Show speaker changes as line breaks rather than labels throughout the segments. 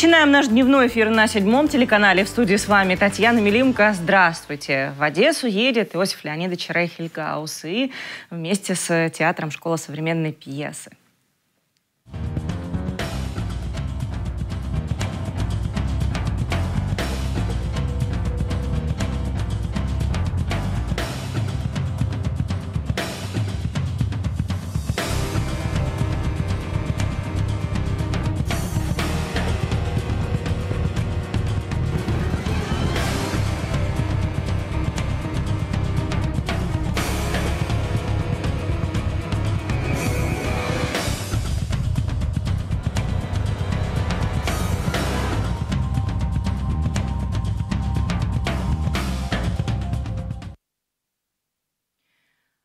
начинаем наш дневной эфир на седьмом телеканале. В студии с вами Татьяна Милимко. Здравствуйте. В Одессу едет Иосиф Леонидович Рейхельгаус и вместе с Театром «Школа современной пьесы.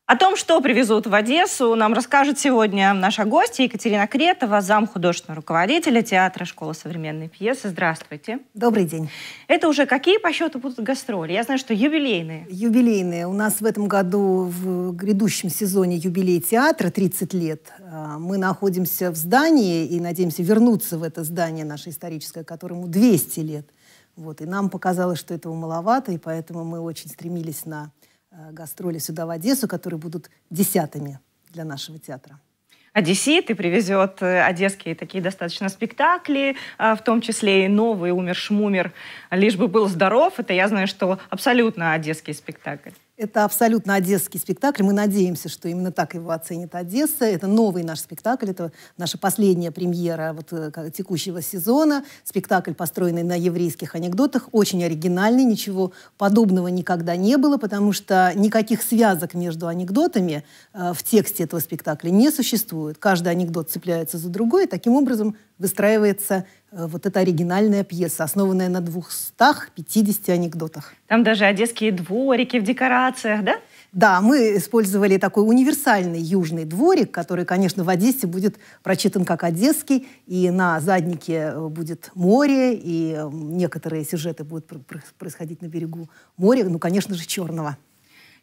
О том, что привезут в Одессу, нам расскажет сегодня наша гостья Екатерина Кретова, зам художественного руководителя театра «Школа современной пьесы». Здравствуйте. Добрый день. Это уже какие по счету будут гастроли? Я знаю, что юбилейные.
Юбилейные. У нас в этом году, в грядущем сезоне юбилей театра, 30 лет. Э, мы находимся в здании и надеемся вернуться в это здание наше историческое, которому 200 лет. Вот. И нам показалось, что этого маловато, и поэтому мы очень стремились на Э, гастроли сюда, в Одессу, которые будут десятыми для нашего театра.
Одессит и привезет э, одесские такие достаточно спектакли, э, в том числе и новый «Умер-шмумер», лишь бы был здоров. Это я знаю, что абсолютно одесский спектакль.
Это абсолютно одесский спектакль. Мы надеемся, что именно так его оценит Одесса. Это новый наш спектакль, это наша последняя премьера вот, э, текущего сезона. Спектакль, построенный на еврейских анекдотах, очень оригинальный, ничего подобного никогда не было, потому что никаких связок между анекдотами э, в тексте этого спектакля не существует. Каждый анекдот цепляется за другой, и таким образом выстраивается Э, вот эта оригинальная пьеса, основанная на 250 анекдотах. Там даже одесские дворики в декорациях, да? Да, мы использовали такой универсальный южный дворик, который, конечно, в Одессе будет прочитан как одесский, и на заднике э, будет море, и некоторые сюжеты будут происходить на берегу моря, ну, конечно же, Черного.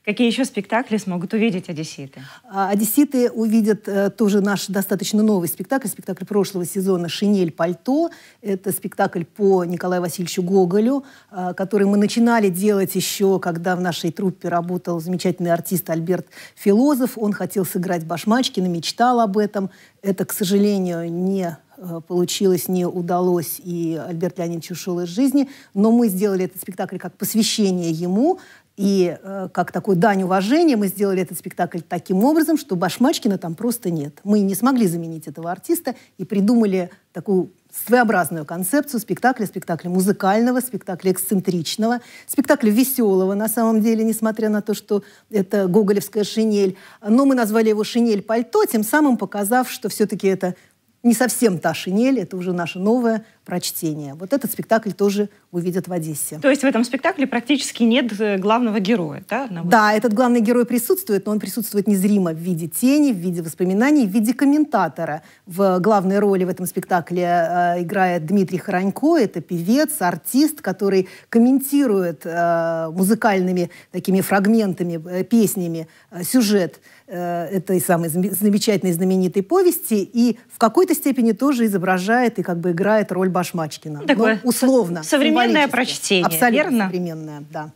Какие еще спектакли смогут увидеть одесситы? А, одесситы увидят э, тоже наш достаточно новый спектакль, спектакль прошлого сезона «Шинель пальто». Это спектакль по Николаю Васильевичу Гоголю, а, который мы начинали делать еще, когда в нашей труппе работал замечательный артист Альберт Филозов. Он хотел сыграть Башмачкина, мечтал об этом. Это, к сожалению, не э, получилось, не удалось, и Альберт Леонидович ушел из жизни. Но мы сделали этот спектакль как посвящение ему. И э, как такой дань уважения мы сделали этот спектакль таким образом, что Башмачкина там просто нет. Мы не смогли заменить этого артиста и придумали такую своеобразную концепцию спектакля, спектакля музыкального, спектакля эксцентричного, спектакля веселого на самом деле, несмотря на то, что это гоголевская шинель. Но мы назвали его «Шинель-пальто», тем самым показав, что все-таки это не совсем та шинель, это уже наша новая прочтения. Вот этот спектакль тоже увидят в Одессе.
То есть в этом спектакле практически нет э, главного героя, да? Одного?
Да, этот главный герой присутствует, но он присутствует незримо в виде тени, в виде воспоминаний, в виде комментатора. В главной роли в этом спектакле э, играет Дмитрий Хоронько, это певец, артист, который комментирует э, музыкальными такими фрагментами, э, песнями э, сюжет э, этой самой замечательной знаменитой повести и в какой-то степени тоже изображает и как бы играет роль Башмачкина. Такое ну, условно. Современное прочтение, Абсолютно верно? современное, да.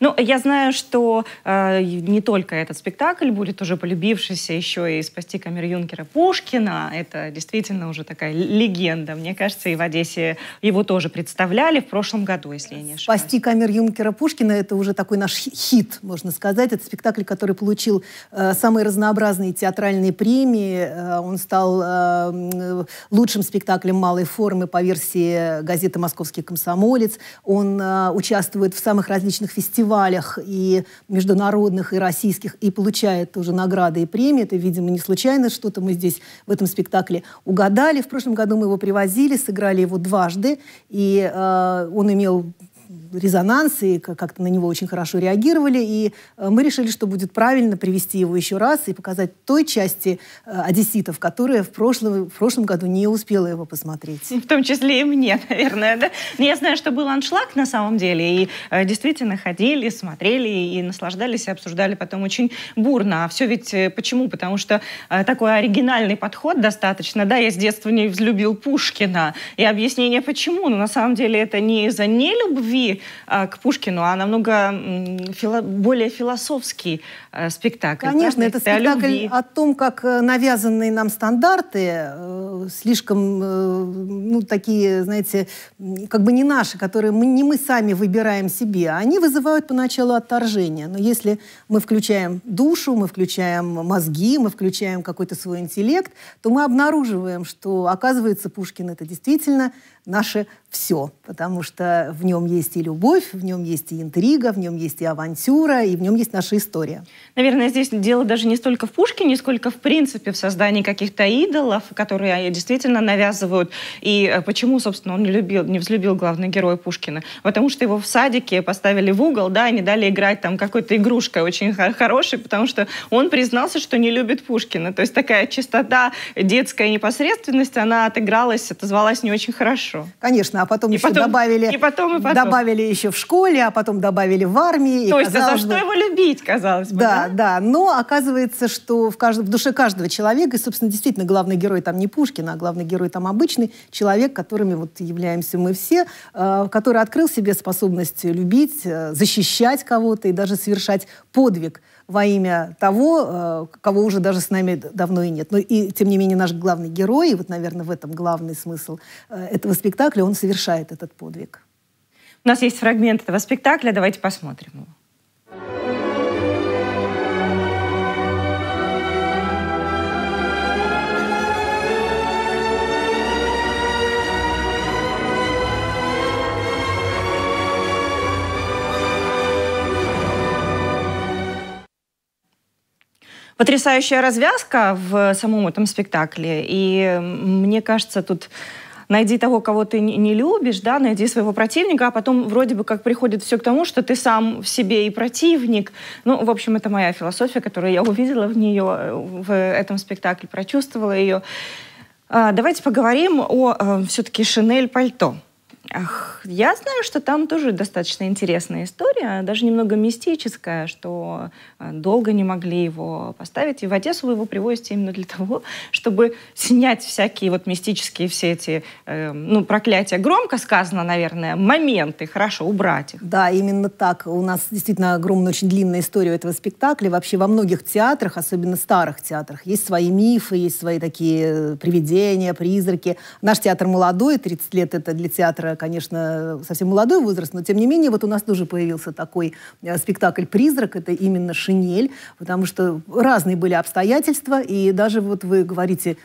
Ну, я знаю, что э, не только этот спектакль будет уже полюбившийся еще и «Спасти камер Юнкера» Пушкина. Это действительно уже такая легенда. Мне кажется, и в Одессе его тоже представляли в прошлом году, если я не
ошибаюсь. «Спасти камер Юнкера» Пушкина — это уже такой наш хит, можно сказать. Это спектакль, который получил э, самые разнообразные театральные премии. Э, он стал э, лучшим спектаклем малой формы по версии газеты «Московский комсомолец». Он э, участвует в самых различных фестивалях и международных, и российских, и получает тоже награды и премии. Это, видимо, не случайно что-то мы здесь в этом спектакле угадали. В прошлом году мы его привозили, сыграли его дважды, и э, он имел резонанс, и как-то на него очень хорошо реагировали. И э, мы решили, что будет правильно привести его еще раз и показать той части э, одесситов, которая в прошлом, в прошлом году не успела его посмотреть.
В том числе и мне, наверное, да? Но я знаю, что был аншлаг на самом деле, и э, действительно ходили, смотрели и наслаждались, и обсуждали потом очень бурно. А все ведь почему? Потому что такой оригинальный подход достаточно, да, я с детства не взлюбил Пушкина, и объяснение почему, но на самом деле это не из-за нелюбви Э, к Пушкину, а намного более философский Э, спектакль. Конечно, правда? это спектакль о, о
том, как э, навязанные нам стандарты, э, слишком, ну, такие, знаете, как бы не наши, которые мы, не мы сами выбираем себе, они вызывают поначалу отторжение. Но если мы включаем душу, мы включаем мозги, мы включаем какой-то свой интеллект, то мы обнаруживаем, что, оказывается, Пушкин — это действительно наше все, потому что в нем есть и любовь, в нем есть и интрига, в нем есть и авантюра, и в нем есть наша история
наверное, здесь дело даже не столько в Пушкине, сколько в принципе в создании каких-то идолов, которые действительно навязывают. И э, почему, собственно, он не любил, не взлюбил главный герой Пушкина? Потому что его в садике поставили в угол, да, и не дали играть там какой-то игрушкой очень хорошей, потому что он признался, что не любит Пушкина. То есть такая чистота, детская непосредственность, она отыгралась, отозвалась не очень хорошо.
Конечно, а потом и еще потом, добавили, и потом, и потом. добавили еще в школе, а потом добавили в армии. То есть, а казалось, за что его
любить, казалось бы. Да, да,
да. Но оказывается, что в, кажд... в душе каждого человека, и, собственно, действительно, главный герой там не Пушкин, а главный герой там обычный человек, которыми вот являемся мы все, э, который открыл себе способность любить, э, защищать кого-то и даже совершать подвиг во имя того, э, кого уже даже с нами давно и нет. Но и, тем не менее, наш главный герой, и вот, наверное, в этом главный смысл э, этого спектакля, он совершает этот подвиг.
У нас есть фрагмент этого спектакля, давайте посмотрим его. потрясающая развязка в самом этом спектакле. И мне кажется, тут найди того, кого ты не любишь, да, найди своего противника, а потом вроде бы как приходит все к тому, что ты сам в себе и противник. Ну, в общем, это моя философия, которую я увидела в нее, э, в этом спектакле, прочувствовала ее. А, давайте поговорим о э, все-таки шинель-пальто. Ах, я знаю, что там тоже достаточно интересная история, даже немного мистическая, что э, долго не могли его поставить. И в Одессу вы его привозите именно для того, чтобы снять всякие вот мистические все эти, э, ну, проклятия. Громко сказано, наверное, моменты, хорошо, убрать их.
Да, именно так. У нас действительно огромная, очень длинная история этого спектакля. Вообще во многих театрах, особенно старых театрах, есть свои мифы, есть свои такие э, привидения, призраки. Наш театр молодой, 30 лет это для театра конечно, совсем молодой возраст, но тем не менее вот у нас тоже появился такой э, спектакль «Призрак». Это именно «Шинель», потому что разные были обстоятельства, и даже вот вы говорите,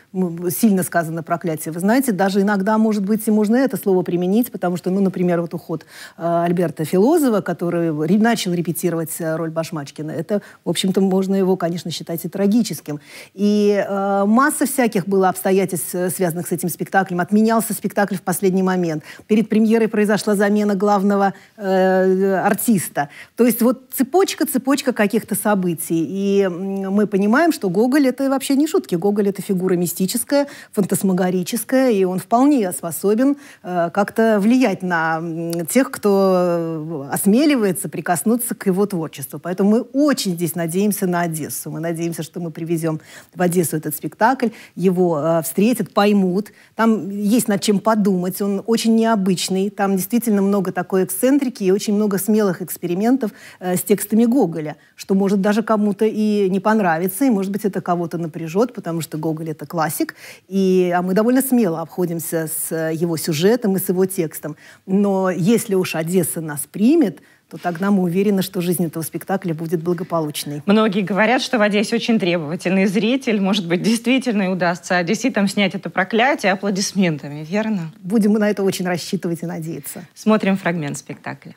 сильно сказано проклятие. Вы знаете, даже иногда, может быть, и можно это слово применить, потому что, ну, например, вот уход э, Альберта Филозова, который начал репетировать э, роль Башмачкина, это, в общем-то, можно его, конечно, считать и трагическим. И э, масса всяких было обстоятельств, связанных с этим спектаклем. Отменялся спектакль в последний момент. Перед перед премьерой произошла замена главного э, артиста. То есть вот цепочка-цепочка каких-то событий. И мы понимаем, что Гоголь — это вообще не шутки. Гоголь — это фигура мистическая, фантасмагорическая, и он вполне способен э, как-то влиять на тех, кто э, осмеливается прикоснуться к его творчеству. Поэтому мы очень здесь надеемся на Одессу. Мы надеемся, что мы привезем в Одессу этот спектакль, его э, встретят, поймут. Там есть над чем подумать, он очень необычный необычный. Там действительно много такой эксцентрики и очень много смелых экспериментов э, с текстами Гоголя, что может даже кому-то и не понравиться, и, может быть, это кого-то напряжет, потому что Гоголь — это классик, и, а мы довольно смело обходимся с его сюжетом и с его текстом. Но если уж Одесса нас примет — то тогда мы уверены, что жизнь этого спектакля будет благополучной.
Многие говорят, что в Одессе очень требовательный зритель. Может быть, действительно и удастся одесситам снять это проклятие аплодисментами, верно?
Будем мы на это очень рассчитывать и надеяться.
Смотрим фрагмент спектакля.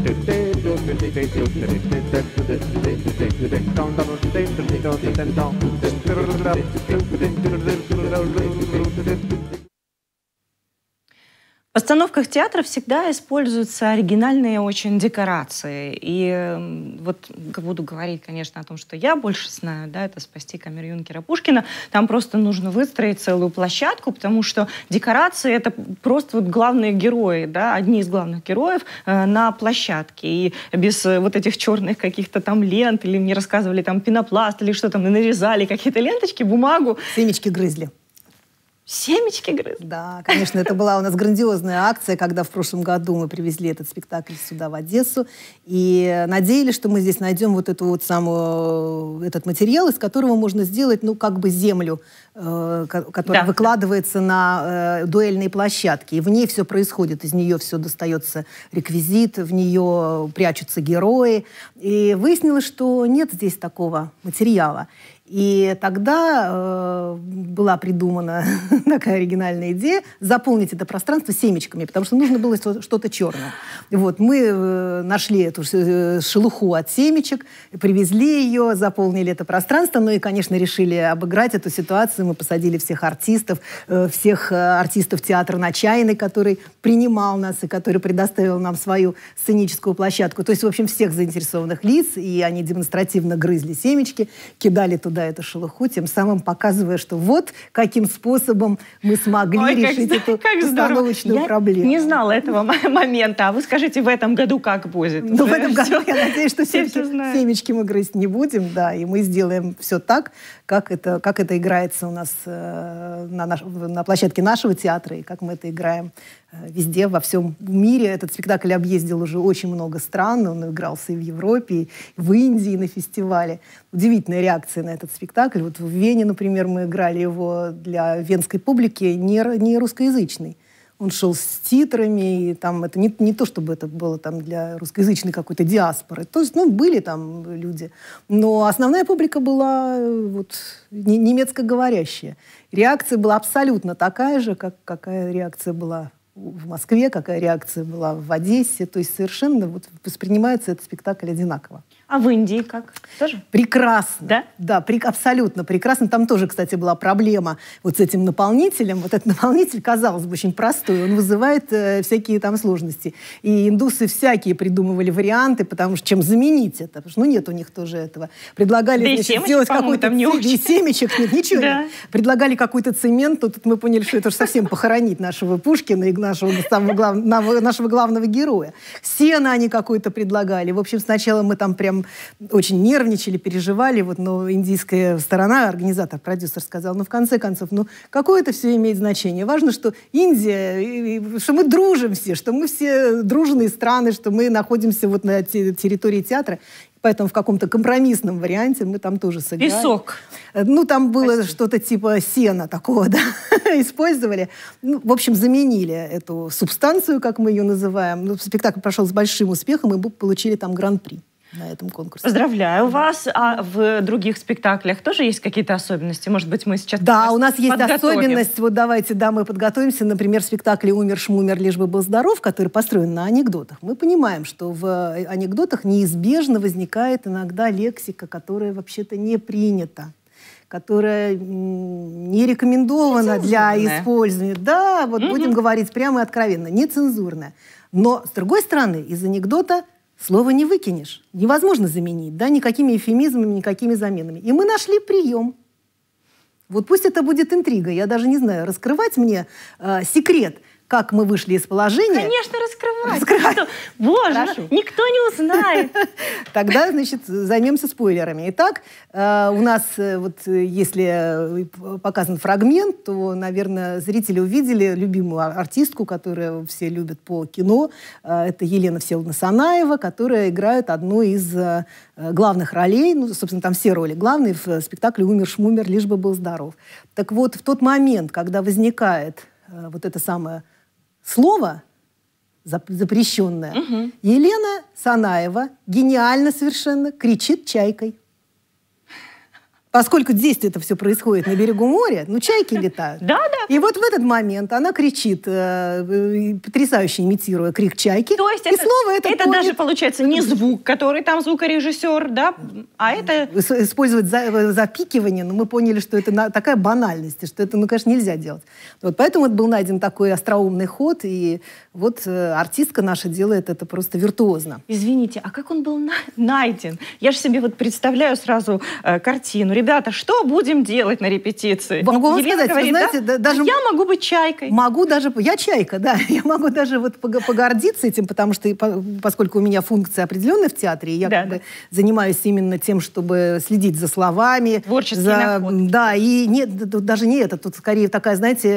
Thank you. постановках театра всегда используются оригинальные очень декорации. И эм, вот буду говорить, конечно, о том, что я больше знаю, да, это «Спасти камер Юнкера Пушкина». Там просто нужно выстроить целую площадку, потому что декорации — это просто вот главные герои, да, одни из главных героев э, на площадке. И без э, вот этих черных каких-то там лент, или мне рассказывали там пенопласт, или что там, нарезали
какие-то ленточки, бумагу. Семечки грызли. Семечки грыз. Да, конечно, это была у нас грандиозная акция, когда в прошлом году мы привезли этот спектакль сюда, в Одессу, и надеялись, что мы здесь найдем вот эту вот самую, этот материал, из которого можно сделать, ну, как бы землю, э, которая да, выкладывается на э, дуэльные площадки, и в ней все происходит, из нее все достается реквизит, в нее прячутся герои, и выяснилось, что нет здесь такого материала. И тогда э, была придумана такая оригинальная идея заполнить это пространство семечками, потому что нужно было что-то черное. Вот, мы э, нашли эту э, шелуху от семечек, привезли ее, заполнили это пространство, ну и, конечно, решили обыграть эту ситуацию. Мы посадили всех артистов, э, всех э, артистов театра на Чайной, который принимал нас и который предоставил нам свою сценическую площадку. То есть, в общем, всех заинтересованных лиц, и они демонстративно грызли семечки, кидали туда это шелуху, тем самым показывая, что вот каким способом мы смогли Ой, решить как, эту как постановочную здорово. проблему. Я не знала
этого момента. А вы скажите, в этом году как будет? Ну, в э, этом году, я надеюсь, что все все
семечки мы грызть не будем, да, и мы сделаем все так, как это, как это играется у нас э, на, наш, на площадке нашего театра, и как мы это играем Э, везде, во всем мире. Этот спектакль объездил уже очень много стран, он игрался и в Европе, и в Индии на фестивале. Удивительная реакция на этот спектакль. Вот в Вене, например, мы играли его для венской публики, не, не русскоязычной. Он шел с титрами, и там это не, не то, чтобы это было там для русскоязычной какой-то диаспоры. То есть, ну, были там люди. Но основная публика была э, вот немецко говорящая. Реакция была абсолютно такая же, как какая реакция была в Москве, какая реакция была в Одессе. То есть совершенно вот воспринимается этот спектакль одинаково.
А в Индии как? Тоже?
Прекрасно. Да? Да, при, абсолютно прекрасно. Там тоже, кстати, была проблема вот с этим наполнителем. Вот этот наполнитель, казалось бы, очень простой. Он вызывает э, всякие там сложности. И индусы всякие придумывали варианты, потому что чем заменить это? Потому что, ну, нет у них тоже этого. Предлагали да значит, сделать какой-то... не очень. семечек, нет, ничего да. нет. Предлагали какой-то цемент, но тут мы поняли, что это же совсем похоронить нашего Пушкина и нашего, самого глав... нашего главного героя. Сено они какое-то предлагали. В общем, сначала мы там прям прям очень нервничали, переживали, вот, но индийская сторона, организатор, продюсер сказал, ну, в конце концов, ну, какое это все имеет значение? Важно, что Индия, что мы дружим все, что мы все дружные страны, что мы находимся вот на территории театра. Поэтому в каком-то компромиссном варианте мы там тоже сыграли. Песок. Э, ну, там было что-то типа сена такого, да, использовали. Ну, в общем, заменили эту субстанцию, как мы ее называем. Ну, спектакль прошел с большим успехом, и мы получили там гран-при
на этом конкурсе. Поздравляю да. вас. А в других спектаклях тоже есть какие-то особенности? Может быть, мы сейчас Да, у нас есть особенность.
Вот давайте, да, мы подготовимся. Например, в спектакле «Умер, шмумер, лишь бы был здоров», который построен на анекдотах. Мы понимаем, что в анекдотах неизбежно возникает иногда лексика, которая вообще-то не принята которая не рекомендована для использования. Да, вот угу. будем говорить прямо и откровенно, нецензурная. Но, с другой стороны, из анекдота – Слово не выкинешь. Невозможно заменить, да, никакими эфемизмами, никакими заменами. И мы нашли прием. Вот пусть это будет интрига, я даже не знаю, раскрывать мне э, секрет – как мы вышли из положения...
Конечно, раскрывать.
раскрывать. Боже, Прошу. Ну, никто не узнает. Тогда, значит, займемся спойлерами. Итак, э, у нас, э, вот э, если показан фрагмент, то, наверное, зрители увидели любимую артистку, которую все любят по кино. это Елена Всеволодовна Санаева, которая играет одну из главных ролей. Ну, собственно, там все роли главные в спектакле «Умер-шмумер, лишь бы был здоров». Так вот, в тот момент, когда возникает вот это самое слово запрещенное, угу. Елена Санаева гениально совершенно кричит чайкой. Поскольку здесь это все происходит на берегу моря, ну, чайки летают. Да, да. И вот в этот момент она кричит, э, э, потрясающе имитируя крик чайки. То есть и это, снова это, это даже, получается, не звук, который там звукорежиссер, да, а это... Использовать за, э, запикивание, но мы поняли, что это на, такая банальность, что это, ну, конечно, нельзя делать. Вот поэтому это был найден такой остроумный ход, и вот артистка наша делает это просто виртуозно. Извините, а как он был на найден? Я же себе вот представляю сразу э, картину, ребята, что
будем делать на репетиции? Могу вам сказать, говорит, вы знаете, да? даже... А я
могу быть чайкой. Могу даже... Я чайка, да. Я могу даже вот погордиться этим, потому что поскольку у меня функция определенная в театре, я да, как да. бы занимаюсь именно тем, чтобы следить за словами. Творческие за... находки. Да, и нет, даже не это, тут скорее такая, знаете,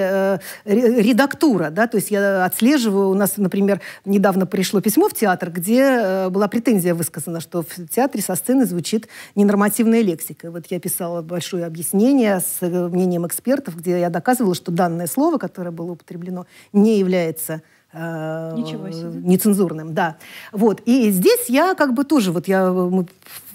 э, редактура, да, то есть я отслеживаю, у нас, например, недавно пришло письмо в театр, где э, была претензия высказана, что в театре со сцены звучит ненормативная лексика. Вот я писала писала большое объяснение с э, мнением экспертов, где я доказывала, что данное слово, которое было употреблено, не является э, Ничего себе. нецензурным, да. Вот. И здесь я как бы тоже, вот я э, мы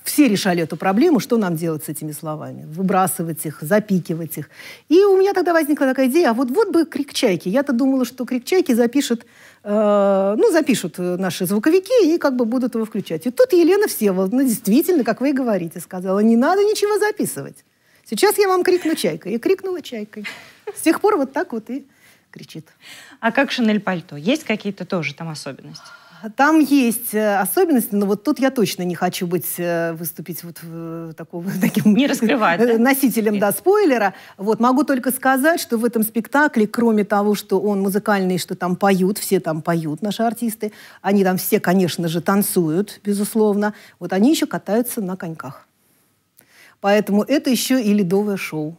все решали эту проблему, что нам делать с этими словами. Выбрасывать их, запикивать их. И у меня тогда возникла такая идея, а вот вот бы крик чайки. Я-то думала, что крик чайки запишет, э, ну, запишут э, наши звуковики и как бы будут его включать. И тут Елена Всеволодовна ну, действительно, как вы и говорите, сказала, не надо ничего записывать. Сейчас я вам крикну чайкой. И крикнула чайкой. С тех пор вот так вот и кричит.
А как Шинель пальто? Есть какие-то тоже там особенности?
А там есть э, особенности, но вот тут я точно не хочу быть, э, выступить вот э, такого, таким... Не раскрывать, Носителем, Нет. да, спойлера. Вот, могу только сказать, что в этом спектакле, кроме того, что он музыкальный, что там поют, все там поют, наши артисты, они там все, конечно же, танцуют, безусловно, вот они еще катаются на коньках. Поэтому это еще и ледовое шоу.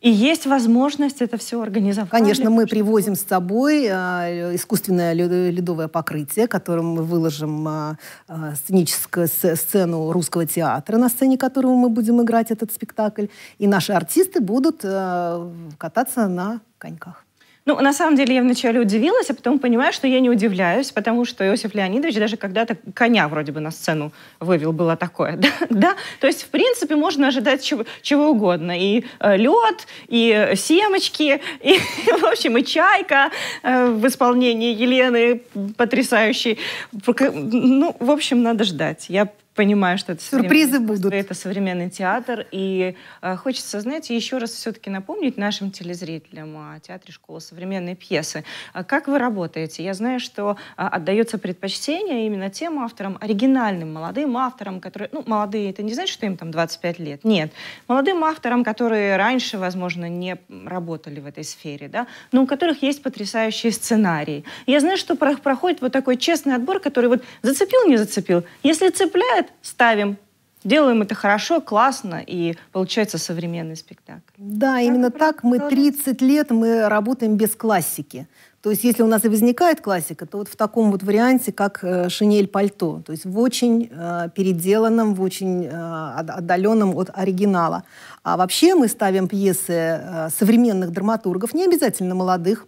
И есть возможность это все организовать. Конечно, мы привозим с собой э, искусственное ледовое покрытие, которым мы выложим э, э, сценическую сцену русского театра, на сцене которого мы будем играть этот спектакль. И наши артисты будут кататься на коньках.
Ну, на самом деле, я вначале удивилась, а потом понимаю, что я не удивляюсь, потому что Иосиф Леонидович даже когда-то коня вроде бы на сцену вывел, было такое, да? да? То есть, в принципе, можно ожидать чего, чего угодно. И э, лед, и э, семочки, и, в общем, и чайка э, в исполнении Елены потрясающей. Ну, в общем, надо ждать. Я понимаю, что это сюрпризы будут. Это современный театр, и э, хочется, знаете, еще раз все-таки напомнить нашим телезрителям о театре школы современной пьесы. А как вы работаете? Я знаю, что э, отдается предпочтение именно тем авторам, оригинальным молодым авторам, которые, ну, молодые, это не значит, что им там 25 лет, нет, молодым авторам, которые раньше, возможно, не работали в этой сфере, да, но у которых есть потрясающие сценарии. Я знаю, что проходит вот такой честный отбор, который вот зацепил, не зацепил. Если цепляет, ставим. Делаем это хорошо, классно, и получается современный спектакль.
Да, так именно так. Мы 30 лет мы работаем без классики. То есть если у нас и возникает классика, то вот в таком вот варианте, как э, шинель-пальто. То есть в очень э, переделанном, в очень э, отдаленном от оригинала. А вообще мы ставим пьесы э, современных драматургов, не обязательно молодых,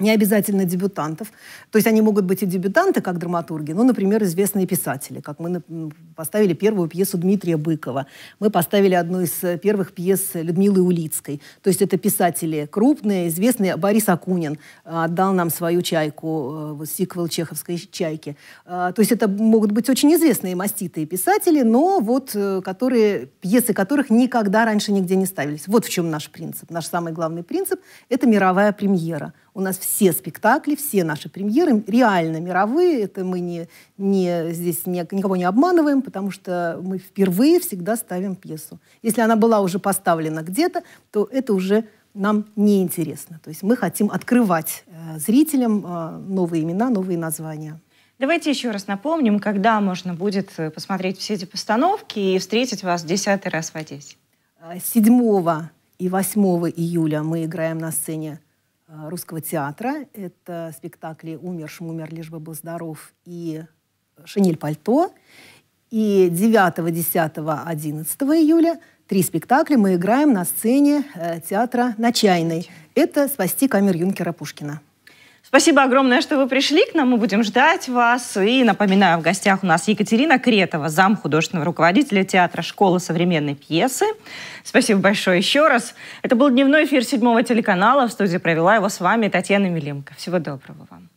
не обязательно дебютантов. То есть они могут быть и дебютанты, как драматурги, ну, например, известные писатели, как мы поставили первую пьесу Дмитрия Быкова, мы поставили одну из э, первых пьес Людмилы Улицкой. То есть это писатели крупные, известные. Борис Акунин э, отдал нам свою «Чайку», э, сиквел чеховской «Чайки». То есть это могут быть очень известные маститые писатели, но вот которые, пьесы которых никогда раньше нигде не ставились. Вот в чем наш принцип. Наш самый главный принцип – это мировая премьера – у нас все спектакли, все наши премьеры реально мировые. Это мы не, не, здесь не, никого не обманываем, потому что мы впервые всегда ставим пьесу. Если она была уже поставлена где-то, то это уже нам неинтересно. То есть мы хотим открывать э, зрителям э, новые имена, новые названия. Давайте еще раз напомним,
когда можно будет э, посмотреть все эти постановки и встретить вас десятый раз в Одессе.
7 э, и 8 июля мы играем на сцене Э, русского театра. Это спектакли «Умер, шмумер, лишь бы был здоров» и э, «Шинель пальто». И 9, 10, 11 июля три спектакля мы играем на сцене э, театра «На Чайной». Это «Спасти камер Юнкера Пушкина».
Спасибо огромное, что вы пришли к нам. Мы будем ждать вас. И напоминаю, в гостях у нас Екатерина Кретова, зам художественного руководителя театра «Школа современной пьесы». Спасибо большое еще раз. Это был дневной эфир седьмого телеканала. В студии провела его с вами Татьяна Милимко. Всего доброго вам.